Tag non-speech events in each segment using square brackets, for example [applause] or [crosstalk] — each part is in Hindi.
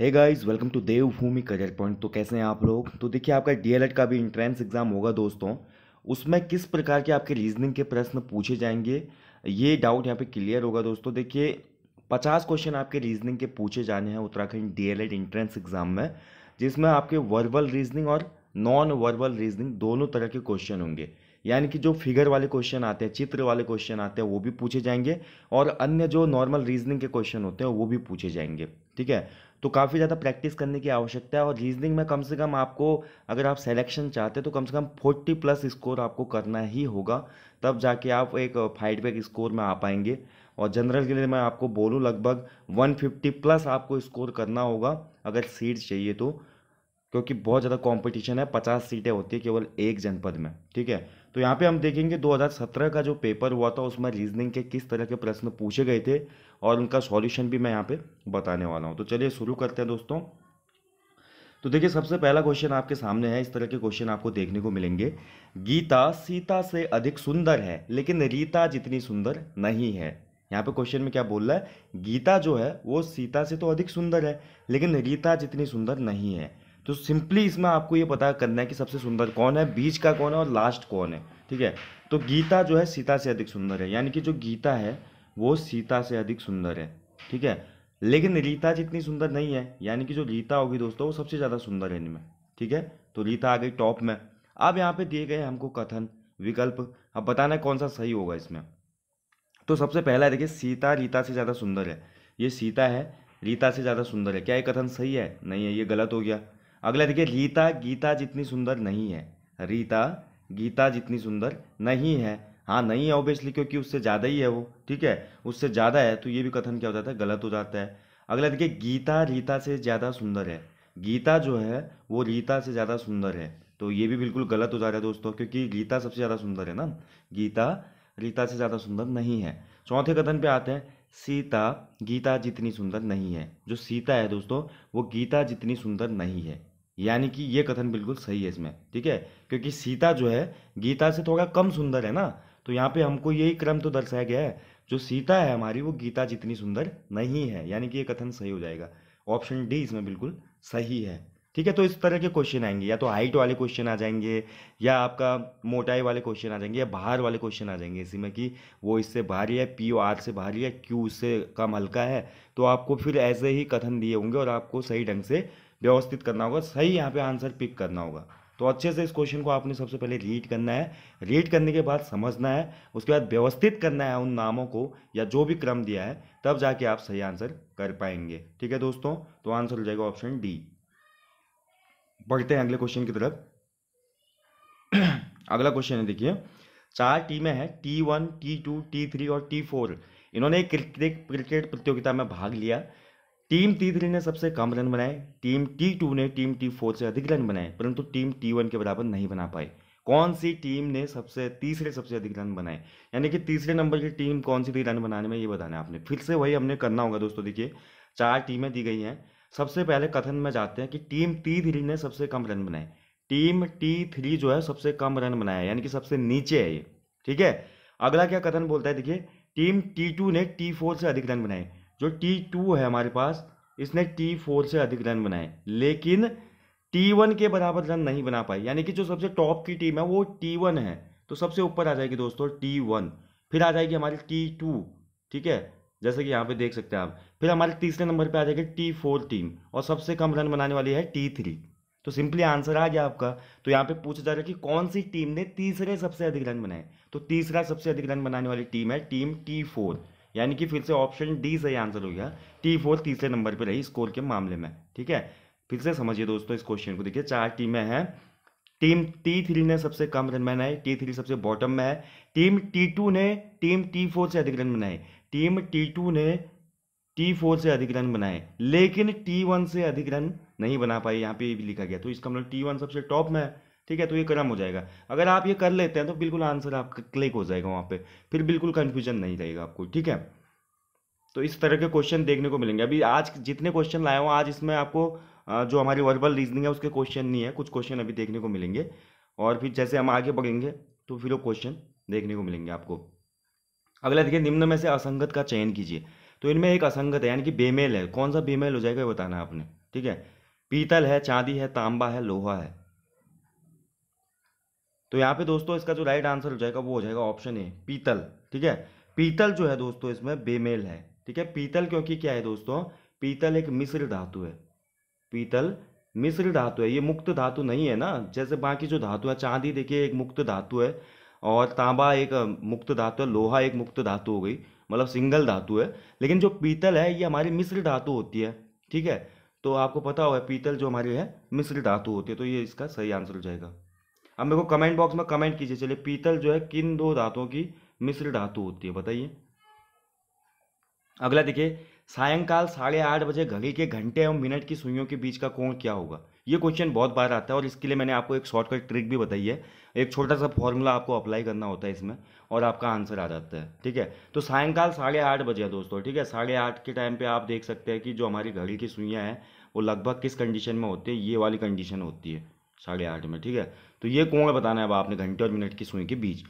hey guys welcome to Devbhoomi career point तो कैसे हैं आप लोग तो देखिए आपका डीएलएड का भी इंट्रेंस एग्ज़ाम होगा दोस्तों उसमें किस प्रकार के आपके रीजनिंग के प्रश्न पूछे जाएंगे ये डाउट यहाँ पे क्लियर होगा दोस्तों देखिए पचास क्वेश्चन आपके रीजनिंग के पूछे जाने हैं उत्तराखंड डीएलएड एंट्रेंस एग्ज़ाम में जिसमें आपके वर्बल रीजनिंग और नॉन वर्बल रीजनिंग दोनों तरह के क्वेश्चन होंगे यानी कि जो फिगर वाले क्वेश्चन आते हैं चित्र वाले क्वेश्चन आते हैं वो भी पूछे जाएंगे और अन्य जो नॉर्मल रीजनिंग के क्वेश्चन होते हैं वो भी पूछे जाएंगे ठीक है तो काफ़ी ज़्यादा प्रैक्टिस करने की आवश्यकता है और रीजनिंग में कम से कम आपको अगर आप सेलेक्शन चाहते हैं तो कम से कम फोर्टी प्लस स्कोर आपको करना ही होगा तब जाके आप एक फाइट बैक स्कोर में आ पाएंगे और जनरल के लिए मैं आपको बोलूँ लगभग वन प्लस आपको स्कोर करना होगा अगर सीट चाहिए तो क्योंकि बहुत ज़्यादा कंपटीशन है पचास सीटें होती है केवल एक जनपद में ठीक है तो यहाँ पे हम देखेंगे 2017 का जो पेपर हुआ था उसमें रीजनिंग के किस तरह के प्रश्न पूछे गए थे और उनका सॉल्यूशन भी मैं यहाँ पे बताने वाला हूँ तो चलिए शुरू करते हैं दोस्तों तो देखिए सबसे पहला क्वेश्चन आपके सामने है इस तरह के क्वेश्चन आपको देखने को मिलेंगे गीता सीता से अधिक सुंदर है लेकिन रीता जितनी सुंदर नहीं है यहाँ पे क्वेश्चन में क्या बोल रहा है गीता जो है वो सीता से तो अधिक सुंदर है लेकिन रीता जितनी सुंदर नहीं है तो सिंपली इसमें आपको ये पता करना है कि सबसे सुंदर कौन है बीच का कौन है और लास्ट कौन है ठीक है तो गीता जो है सीता से अधिक सुंदर है यानी कि जो गीता है वो सीता से अधिक सुंदर है ठीक है लेकिन रीता जितनी सुंदर नहीं है यानी कि जो रीता होगी दोस्तों वो सबसे ज़्यादा सुंदर है इनमें ठीक है तो रीता आ गई टॉप में अब यहाँ पे दिए गए हमको कथन विकल्प अब बताना कौन सा सही होगा इसमें तो सबसे पहला देखिए सीता रीता से ज़्यादा सुंदर है ये सीता है रीता से ज़्यादा सुंदर है क्या ये कथन सही है नहीं है ये गलत हो गया अगला देखिए रीता गीता जितनी सुंदर नहीं है रीता गीता जितनी सुंदर नहीं है हाँ नहीं है ऑब्वियसली क्योंकि उससे ज़्यादा ही है वो ठीक है उससे ज़्यादा है तो ये भी कथन क्या हो जाता है गलत हो जाता है अगला देखिए गीता रीता से ज़्यादा सुंदर है गीता जो है वो रीता से ज़्यादा सुंदर है तो ये भी बिल्कुल गलत हो जा रहा है दोस्तों क्योंकि गीता सबसे ज़्यादा सुंदर है ना गीता रीता से ज़्यादा सुंदर नहीं है चौथे कथन पे आते हैं सीता गीता जितनी सुंदर नहीं है जो सीता है दोस्तों वो गीता जितनी सुंदर नहीं है यानी कि ये कथन बिल्कुल सही है इसमें ठीक है क्योंकि सीता जो है गीता से थोड़ा कम सुंदर है ना तो यहाँ पे हमको यही क्रम तो दर्शाया गया है जो सीता है हमारी वो गीता जितनी सुंदर नहीं है यानी कि ये कथन सही हो जाएगा ऑप्शन डी इसमें बिल्कुल सही है ठीक है तो इस तरह के क्वेश्चन आएंगे या तो हाइट वाले क्वेश्चन आ जाएंगे या आपका मोटाई वाले क्वेश्चन आ जाएंगे या बाहर वाले क्वेश्चन आ जाएंगे इसी में कि वो इससे भारी है पी ओ आर से भारी है क्यू इससे कम हल्का है तो आपको फिर ऐसे ही कथन दिए होंगे और आपको सही ढंग से व्यवस्थित करना होगा सही यहाँ पे आंसर पिक करना होगा तो अच्छे से इस क्वेश्चन को आपने सबसे पहले रीड करना है रीड करने के बाद समझना है उसके बाद व्यवस्थित करना है उन नामों को या जो भी क्रम दिया है तब जाके आप सही आंसर कर पाएंगे ठीक है दोस्तों तो आंसर हो जाएगा ऑप्शन डी बढ़ते हैं अगले क्वेश्चन की तरफ [clears throat] अगला क्वेश्चन है देखिए चार टीमें हैं T one T two T three और टी फोर इन्होंने क्रिकेट क्रिकेट प्रतियोगिता में भाग लिया टीम टी थ्री ने सबसे कम रन बनाए टीम टी टू ने टीम टी फोर से अधिक रन बनाए परंतु टीम टी वन के बराबर नहीं बना पाई कौन सी टीम ने सबसे तीसरे सबसे अधिक रन बनाए यानी कि तीसरे नंबर की टीम कौन सी थी रन बनाने में ये बताना है आपने फिर से वही हमने करना होगा दोस्तों देखिए चार टीमें दी गई हैं सबसे पहले कथन में जाते हैं कि टीम टी थ्री ने सबसे कम रन बनाए टीम टी थ्री जो है सबसे कम रन बनाया यानी कि सबसे नीचे है ये ठीक है अगला क्या कथन बोलता है देखिए टीम टी टू ने टी फोर से अधिक रन बनाए जो टी टू है हमारे पास इसने टी फोर से अधिक रन बनाए लेकिन टी वन के बराबर रन नहीं बना पाई यानी कि जो सबसे टॉप की टीम है वो टी वन है तो सबसे ऊपर आ जाएगी दोस्तों टी वन फिर आ जाएगी हमारी टी टू ठीक है जैसे कि यहाँ पे देख सकते हैं आप फिर हमारे तीसरे नंबर पे आ जाएगी टी फोर टीम और सबसे कम रन बनाने वाली है टी थ्री तो सिंपली आंसर आ गया आपका तो यहाँ पे पूछा जा रहा है कि कौन सी टीम ने तीसरे सबसे अधिक रन बनाए तो तीसरा सबसे अधिक रन बनाने वाली टीम है टीम टी फोर यानी कि फिर से ऑप्शन डी सही आंसर हो गया टी फोर तीसरे नंबर पर रही स्कोर के मामले में ठीक है फिर से समझिए दोस्तों इस क्वेश्चन को देखिए चार टीमें हैं टीम टी थ्री ने सबसे कम रन बनाए टी थ्री सबसे बॉटम में है टीम टी टू ने टीम टी फोर से अधिक रन बनाए टीम टी टू ने टी फोर से अधिक रन बनाए लेकिन टी वन से अधिक रन नहीं बना पाए यहाँ पे भी लिखा गया तो इसका मतलब टी वन सबसे टॉप में है ठीक है तो ये क्रम हो जाएगा अगर आप ये कर लेते हैं तो बिल्कुल आंसर आपका क्लिक हो जाएगा वहाँ पे फिर बिल्कुल कन्फ्यूजन नहीं रहेगा आपको ठीक है तो इस तरह के क्वेश्चन देखने को मिलेंगे अभी आज जितने क्वेश्चन लाए हूँ आज इसमें आपको जो हमारी वर्बल रीजनिंग है उसके क्वेश्चन नहीं है कुछ क्वेश्चन अभी देखने को मिलेंगे और फिर जैसे हम आगे बढ़ेंगे तो फिर वो क्वेश्चन देखने को मिलेंगे आपको अगला देखिए निम्न में से असंगत का चयन कीजिए तो इनमें एक असंगत है यानी कि बेमेल है कौन सा बेमेल हो जाएगा ये बताना आपने ठीक है पीतल है चांदी है तांबा है लोहा है तो यहाँ पे दोस्तों इसका जो राइट आंसर हो जाएगा वो हो जाएगा ऑप्शन ए पीतल ठीक है पीतल जो है दोस्तों इसमें बेमेल है ठीक है पीतल क्योंकि क्या है दोस्तों पीतल एक मिश्र धातु है पीतल मिश्र धातु है ये मुक्त धातु नहीं है ना जैसे बाकी जो धातु है चांदी देखिए एक मुक्त धातु है और तांबा एक मुक्त धातु है लोहा एक मुक्त धातु हो गई मतलब सिंगल धातु है लेकिन जो पीतल है ये हमारी मिश्र धातु होती है ठीक है तो आपको पता होगा पीतल जो हमारी है मिश्र धातु होती है तो ये इसका सही आंसर हो जाएगा अब मेरे को कमेंट बॉक्स में कमेंट कीजिए चलिए पीतल जो है किन दो धातुओं की मिश्र धातु होती है बताइए अगला देखिए सायंकाल साढ़े आठ बजे घड़ी के घंटे एवं मिनट की सुइयों के बीच का कोण क्या होगा ये क्वेश्चन बहुत बार आता है और इसके लिए मैंने आपको एक शॉर्टकट ट्रिक भी बताई है एक छोटा सा फॉर्मूला आपको अप्लाई करना होता है इसमें और आपका आंसर आ जाता है ठीक है तो सायंकाल साढ़े आठ बजे है दोस्तों ठीक है साढ़े आठ के टाइम पे आप देख सकते हैं कि जो हमारी घड़ी की सुइयाँ हैं वो लगभग किस कंडीशन में होती है ये वाली कंडीशन होती है साढ़े आठ में ठीक है तो ये कोण बताना है अब आपने घंटे और मिनट की सुई के बीच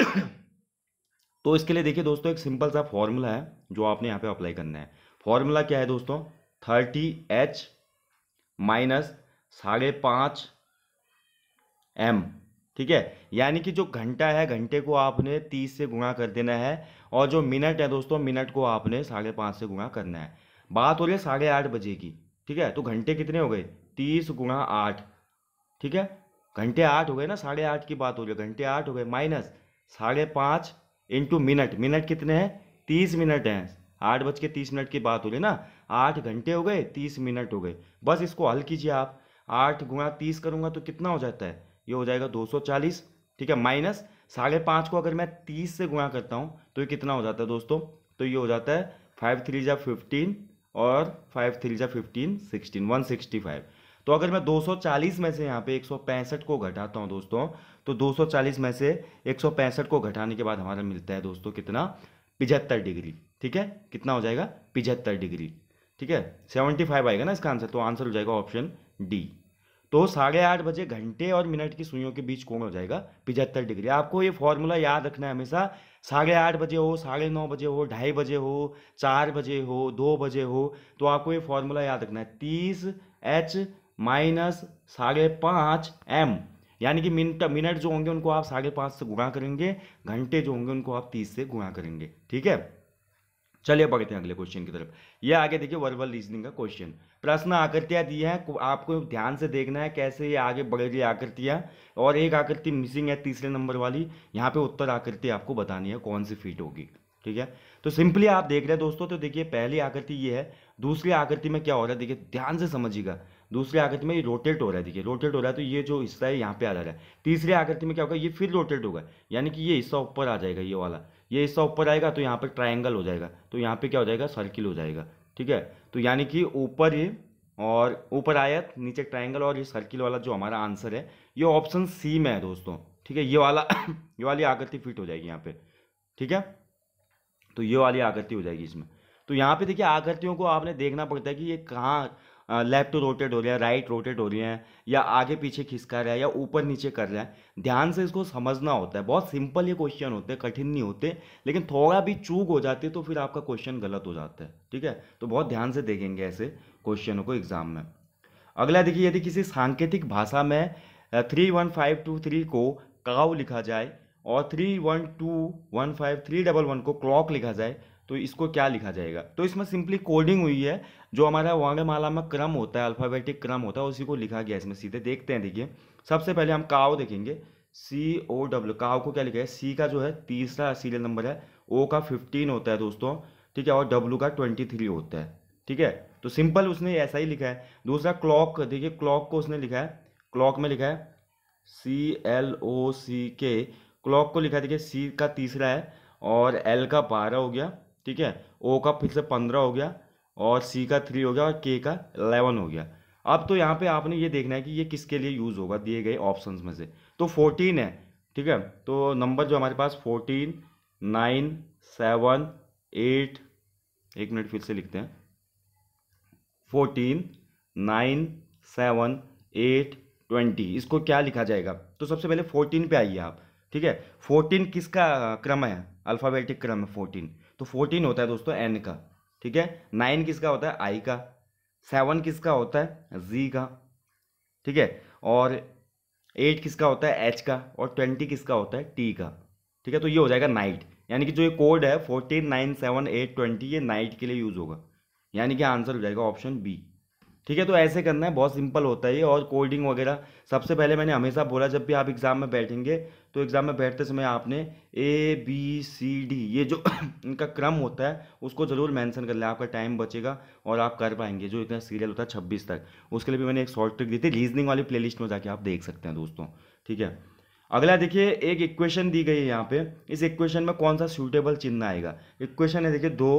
[coughs] तो इसके लिए देखिए दोस्तों एक सिंपल सा फॉर्मूला है जो आपने यहाँ पे अप्लाई करना है फॉर्मूला क्या है दोस्तों थर्टी एच माइनस साढ़े पाँच एम ठीक है यानी कि जो घंटा है घंटे को आपने तीस से गुणा कर देना है और जो मिनट है दोस्तों मिनट को आपने साढ़े पाँच से गुणा करना है बात हो रही है साढ़े आठ बजे की ठीक है तो घंटे कितने हो गए तीस गुणा आठ ठीक है घंटे आठ हो गए ना साढ़े आठ की बात हो रही है घंटे आठ हो गए माइनस साढ़े पाँच इंटू मिनट मिनट कितने हैं तीस मिनट हैं आठ बज के तीस मिनट की बात हो रही है ना आठ घंटे हो गए तीस मिनट हो गए बस इसको हल कीजिए आप आठ गुणा तीस करूँगा तो कितना हो जाता है ये हो जाएगा दो सौ चालीस ठीक है माइनस साढ़े पाँच को अगर मैं तीस से गुणा करता हूँ तो ये कितना हो जाता है दोस्तों तो ये हो जाता है फाइव थ्री जा फिफ्टीन और फाइव थ्री जा fifteen sixteen one sixty five तो अगर मैं 240 में से यहाँ पे एक को घटाता हूँ दोस्तों तो 240 में से एक को घटाने के बाद हमारा मिलता है दोस्तों कितना पिछहत्तर डिग्री ठीक है कितना हो जाएगा पिजहत्तर डिग्री ठीक है फाइव आएगा ना इसका आंसर तो आंसर हो जाएगा ऑप्शन डी तो साढ़े आठ बजे घंटे और मिनट की सुइयों के बीच कौन हो जाएगा पिजहत्तर डिग्री आपको ये फॉर्मूला याद रखना है हमेशा साढ़े आठ बजे हो साढ़े नौ बजे हो ढाई बजे हो चार बजे हो दो बजे हो तो आपको ये फॉर्मूला याद रखना है तीस एच माइनस साढ़े पाँच एम यानी कि मिनट मिनट जो होंगे उनको आप साढ़े पाँच से गुणा करेंगे घंटे जो होंगे उनको आप तीस से गुणा करेंगे ठीक है चलिए बढ़ते हैं अगले क्वेश्चन की तरफ ये आगे देखिए वर्बल रीजनिंग का क्वेश्चन प्रश्न आकृतियाँ दी हैं आपको ध्यान से देखना है कैसे ये आगे बढ़ रही आकृतियाँ और एक आकृति मिसिंग है तीसरे नंबर वाली यहाँ पे उत्तर आकृति आपको बतानी है कौन सी फिट होगी ठीक है तो सिंपली आप देख रहे हैं दोस्तों तो देखिए पहली आकृति ये है दूसरी आकृति में क्या हो रहा है देखिए ध्यान से समझिएगा दूसरे आकृति में ये रोटेट हो रहा है देखिए रोटेट हो रहा है तो ये जो हिस्सा है यहाँ पे आ रहा है तीसरे आकृति में क्या होगा ये फिर रोटेट होगा यानी कि ये हिस्सा ऊपर आ जाएगा ये वाला ये हिस्सा ऊपर आएगा तो यहाँ पर ट्राइंगल हो जाएगा तो यहाँ पर क्या हो जाएगा सर्किल हो जाएगा ठीक है तो यानी कि ऊपर ये और ऊपर आयत नीचे ट्राइंगल और ये सर्किल वाला जो हमारा आंसर है ये ऑप्शन सी में है दोस्तों ठीक है ये वाला [coughs] ये वाली आकृति फिट हो जाएगी यहाँ पे ठीक है तो ये वाली आकृति हो जाएगी इसमें तो यहाँ पे देखिए आकृतियों को आपने देखना पड़ता है कि ये कहाँ लेफ्ट रोटेट हो रहा है राइट रोटेट हो रही है या आगे पीछे खिसका रहा है या ऊपर नीचे कर रहा है ध्यान से इसको समझना होता है बहुत सिंपल ये क्वेश्चन होते हैं कठिन नहीं होते लेकिन थोड़ा भी चूक हो जाती है तो फिर आपका क्वेश्चन गलत हो जाता है ठीक है तो बहुत ध्यान से देखेंगे ऐसे क्वेश्चनों को एग्जाम में अगला देखिए यदि किसी सांकेतिक भाषा में three one five two three को काव लिखा जाए और three one two one five three double one को क्लॉक लिखा जाए तो इसको क्या लिखा जाएगा तो इसमें सिंपली कोडिंग हुई है जो हमारा वर्णमाला में क्रम होता है अल्फ़ाबेटिक क्रम होता है उसी को लिखा गया इसमें सीधे देखते हैं देखिए सबसे पहले हम काओ देखेंगे सी ओ डब्ल्यू काओ को क्या लिखा है सी का जो है तीसरा सीरियल नंबर है ओ का फिफ्टीन होता है दोस्तों ठीक है और डब्लू का ट्वेंटी थ्री होता है ठीक है तो सिंपल उसने ऐसा ही लिखा है दूसरा क्लॉक देखिए क्लॉक को उसने लिखा है क्लॉक में लिखा है सी एल ओ सी के क्लॉक को लिखा है देखिए सी का तीसरा है और एल का बारह हो गया ठीक है ओ का फिर से पंद्रह हो गया और सी का थ्री हो गया और के का एलेवन हो गया अब तो यहाँ पे आपने ये देखना है कि ये किसके लिए यूज़ होगा दिए गए ऑप्शंस में से तो फोर्टीन है ठीक है तो नंबर जो हमारे पास फोर्टीन नाइन सेवन एट एक मिनट फिर से लिखते हैं fourteen nine seven eight twenty इसको क्या लिखा जाएगा तो सबसे पहले फोर्टीन पे आइए आप ठीक है फोर्टीन किसका क्रम है अल्फ़ाबेटिक क्रम है फोर्टीन तो फोर्टीन होता है दोस्तों एन का ठीक है नाइन किसका होता है आई का सेवन किसका होता है जी का ठीक है और एट किसका होता है एच का और ट्वेंटी किसका होता है टी का ठीक है तो ये हो जाएगा नाइट यानी कि जो ये कोड है fourteen nine seven eight twenty ये नाइट के लिए यूज़ होगा यानी कि आंसर हो जाएगा ऑप्शन बी ठीक है तो ऐसे करना है बहुत सिंपल होता है ये और कोडिंग वगैरह सबसे पहले मैंने हमेशा बोला जब भी आप एग्ज़ाम में बैठेंगे तो एग्ज़ाम में बैठते समय आपने ए बी सी डी ये जो [coughs] इनका क्रम होता है उसको ज़रूर मेंशन कर लें आपका टाइम बचेगा और आप कर पाएंगे जो इतना सीरियल होता है छब्बीस तक उसके लिए भी मैंने एक शॉर्ट ट्रिक दी थी रीजनिंग वाली प्ले में जाके आप देख सकते हैं दोस्तों ठीक है अगला देखिए एक इक्वेशन दी गई है यहाँ पे इस इक्वेशन में कौन सा सूटेबल चिन्ह आएगा इक्वेशन है देखिए दो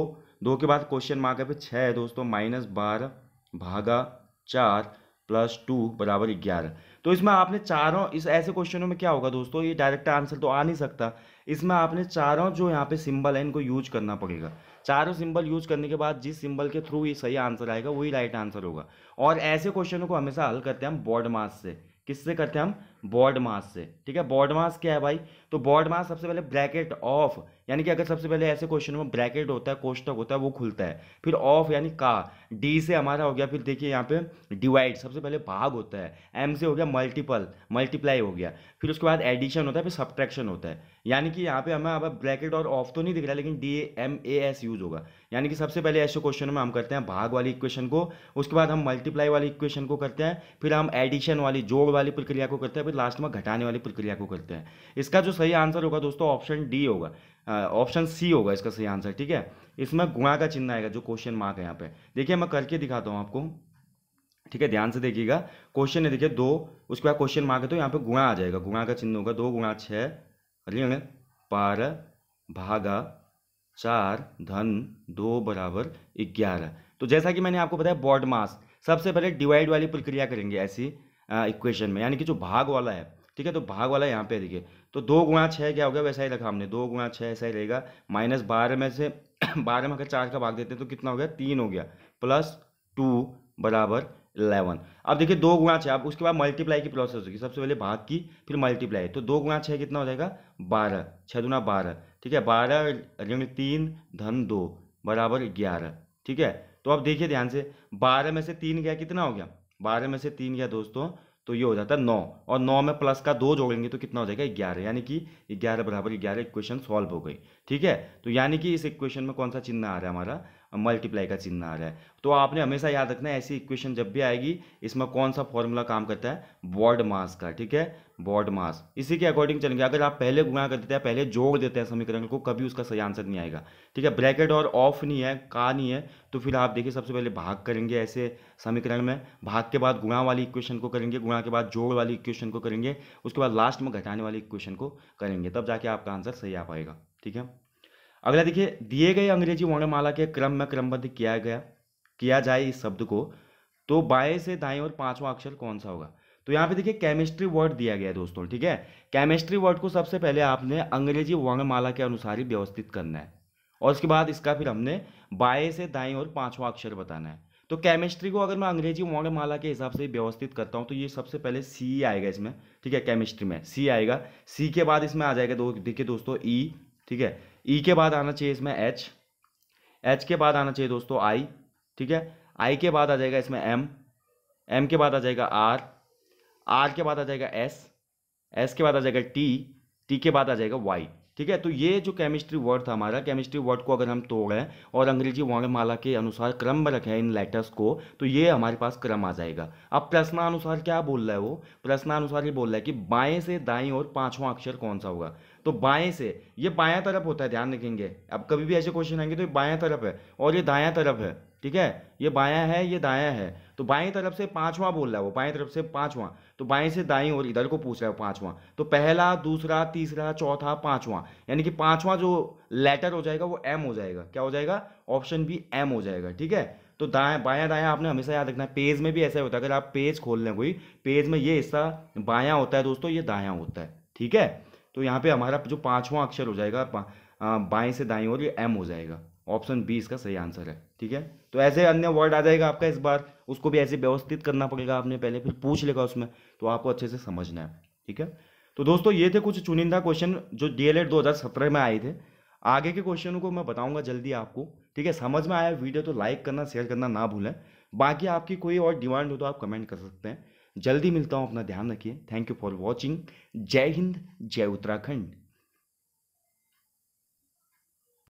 दो के बाद क्वेश्चन मार्क है फिर छः है दोस्तों माइनस बारह भागा चार प्लस टू बराबर ग्यारह तो इसमें आपने चारों इस ऐसे क्वेश्चनों में क्या होगा दोस्तों ये डायरेक्ट आंसर तो आ नहीं सकता इसमें आपने चारों जो यहाँ पे सिंबल है इनको यूज करना पड़ेगा चारों सिंबल यूज करने के बाद जिस सिंबल के थ्रू ये सही आंसर आएगा वही राइट आंसर होगा और ऐसे क्वेश्चनों को हमेशा हल करते हैं हम बॉर्ड मास से किससे करते हैं हम बॉर्ड मास से ठीक है बॉर्ड मास क्या है भाई तो बॉर्ड मास सबसे पहले ब्रैकेट ऑफ यानी कि अगर सबसे पहले ऐसे क्वेश्चन में ब्रैकेट होता है कोष्टक होता है वो खुलता है फिर ऑफ यानी का डी से हमारा हो गया फिर देखिए यहाँ पे डिवाइड सबसे पहले भाग होता है एम से हो गया मल्टीपल मल्टीप्लाई हो गया फिर उसके बाद एडिशन होता है फिर सब्ट्रैक्शन होता है यानी कि यहाँ पे हमें अब ब्रैकेट और ऑफ तो नहीं दिख रहा लेकिन D M A S use होगा यानी कि सबसे पहले ऐसे क्वेश्चन में हम करते हैं भाग वाली इक्वेशन को उसके बाद हम मल्टीप्लाई वाली इक्वेशन को करते हैं फिर हम एडिशन वाली जोड़ वाली प्रक्रिया को करते हैं फिर लास्ट में घटाने वाली प्रक्रिया को करते हैं इसका जो सही आंसर होगा दोस्तों ऑप्शन डी होगा ऑप्शन सी होगा इसका सही आंसर ठीक है इसमें गुणा का चिन्ह आएगा जो क्वेश्चन मार्क है यहाँ पे देखिए मैं करके दिखाता हूँ आपको ठीक है ध्यान से देखिएगा क्वेश्चन है देखिए दो उसके बाद क्वेश्चन मार्क है तो यहाँ पे गुणा आ जाएगा गुणा का चिन्ह होगा दो गुणा छः ऋण पार भागा चार धन दो बराबर ग्यारह तो जैसा कि मैंने आपको बताया बॉड मास सबसे पहले डिवाइड वाली प्रक्रिया करेंगे ऐसी इक्वेशन में यानी कि जो भाग वाला है ठीक है तो भाग वाला यहाँ पे देखिए तो दो गुणा छः क्या हो गया वैसा ही रखा हमने दो गुणा छः ऐसा ही रहेगा माइनस बारह में से [clears throat] बारह में अगर चार का भाग देते हैं तो कितना हो गया तीन हो गया प्लस टू बराबर इलेवन अब देखिए दो गुणा छः अब उसके बाद मल्टीप्लाई की प्रोसेस होगी सबसे पहले भाग की फिर मल्टीप्लाई तो दो गुणा छः कितना हो जाएगा बारह छः दुना बारह ठीक है बारह ऋण तीन धन दो बराबर ग्यारह ठीक है तो अब देखिए ध्यान से बारह में से तीन गया कितना हो गया बारह में से तीन गया दोस्तों तो ये हो जाता है नौ और नौ में प्लस का दो जोड़ेंगे तो कितना हो जाएगा ग्यारह यानी कि ग्यारह बराबर ग्यारह इक्वेशन सॉल्व हो गई ठीक है तो यानी कि इस इक्वेशन में कौन सा चिन्ह आ रहा है हमारा मल्टीप्लाई का चिन्ह आ रहा है तो आपने हमेशा याद रखना है ऐसी इक्वेशन जब भी आएगी इसमें कौन सा फॉर्मूला काम करता है बॉड मास का ठीक है बॉड मास इसी के अकॉर्डिंग चलेंगे अगर आप पहले गुणा कर देते हैं पहले जोड़ देते हैं समीकरण को कभी उसका सही आंसर नहीं आएगा ठीक है ब्रैकेट और ऑफ नहीं है का नहीं है तो फिर आप देखिए सबसे पहले भाग करेंगे ऐसे समीकरण में भाग के बाद गुणा वाली इक्वेशन को करेंगे गुणा के बाद जोड़ वाली इक्वेशन को करेंगे उसके बाद लास्ट में घटाने वाली इक्वेशन को करेंगे तब जाके आपका आंसर सही आ पाएगा ठीक है अगला देखिए दिए गए अंग्रेजी वर्णमाला के क्रम में क्रमबद्ध किया गया किया जाए इस शब्द को तो बाएं से दाएं और पांचवा अक्षर कौन सा होगा तो यहाँ पे देखिए केमिस्ट्री वर्ड दिया गया दोस्तों ठीक है केमिस्ट्री वर्ड को सबसे पहले आपने अंग्रेजी वर्णमाला के अनुसार ही व्यवस्थित करना है और उसके बाद इसका फिर हमने बाएं से दाएं और पांचवा अक्षर बताना है तो केमिस्ट्री को अगर मैं अंग्रेजी वर्णमाला के हिसाब से व्यवस्थित करता हूँ तो ये सबसे पहले सी आएगा इसमें ठीक है केमिस्ट्री में सी आएगा सी के बाद इसमें आ जाएगा दो देखिए दोस्तों ई e, ठीक है ई e के बाद आना चाहिए इसमें एच एच के बाद आना चाहिए दोस्तों आई ठीक है आई के बाद आ जाएगा इसमें एम एम के बाद आ जाएगा आर आर के बाद आ जाएगा एस एस के बाद आ जाएगा टी टी के बाद आ जाएगा वाई ठीक है तो ये जो केमिस्ट्री वर्ड था हमारा केमिस्ट्री वर्ड को अगर हम तोड़ें और अंग्रेजी वर्णमाला के अनुसार क्रम में रखें इन लेटर्स को तो ये हमारे पास क्रम आ जाएगा अब प्रश्नानुसार क्या बोल रहा है वो प्रश्नानुसार ये बोल रहा है कि बाएं से दाएं और पांचवा अक्षर कौन सा होगा तो बाएं से ये बायां तरफ होता है ध्यान रखेंगे अब कभी भी ऐसे क्वेश्चन आएंगे तो ये बायां तरफ है और ये दायां तरफ है ठीक है ये बायां है ये दायां है तो बाएं तरफ से पांचवा बोल रहा है वो बाएं तरफ से पांचवा तो बाएं से दाई और इधर को पूछ रहा है पांचवा तो पहला दूसरा तीसरा चौथा पांचवा यानी कि पांचवा जो लेटर हो जाएगा वो एम हो जाएगा क्या हो जाएगा ऑप्शन बी एम हो जाएगा ठीक है तो दाएं बाया दाया आपने हमेशा याद रखना है पेज में भी ऐसा होता है अगर आप पेज खोल लें कोई पेज में ये हिस्सा बाया होता है दोस्तों ये दाया होता है ठीक है तो यहाँ पे हमारा जो पांचवा अक्षर हो जाएगा बाएं से दाएं और ये एम हो जाएगा ऑप्शन बी इसका सही आंसर है ठीक है तो ऐसे अन्य वर्ड आ जाएगा आपका इस बार उसको भी ऐसे व्यवस्थित करना पड़ेगा आपने पहले फिर पूछ लेगा उसमें तो आपको अच्छे से समझना है ठीक है तो दोस्तों ये थे कुछ चुनिंदा क्वेश्चन जो डी एल में आए थे आगे के क्वेश्चनों को मैं बताऊंगा जल्दी आपको ठीक है समझ में आया वीडियो तो लाइक करना शेयर करना ना भूलें बाकी आपकी कोई और डिमांड हो तो आप कमेंट कर सकते हैं जल्दी मिलता हूँ अपना ध्यान रखिए थैंक यू फॉर वॉचिंग जय हिंद जय उत्तराखंड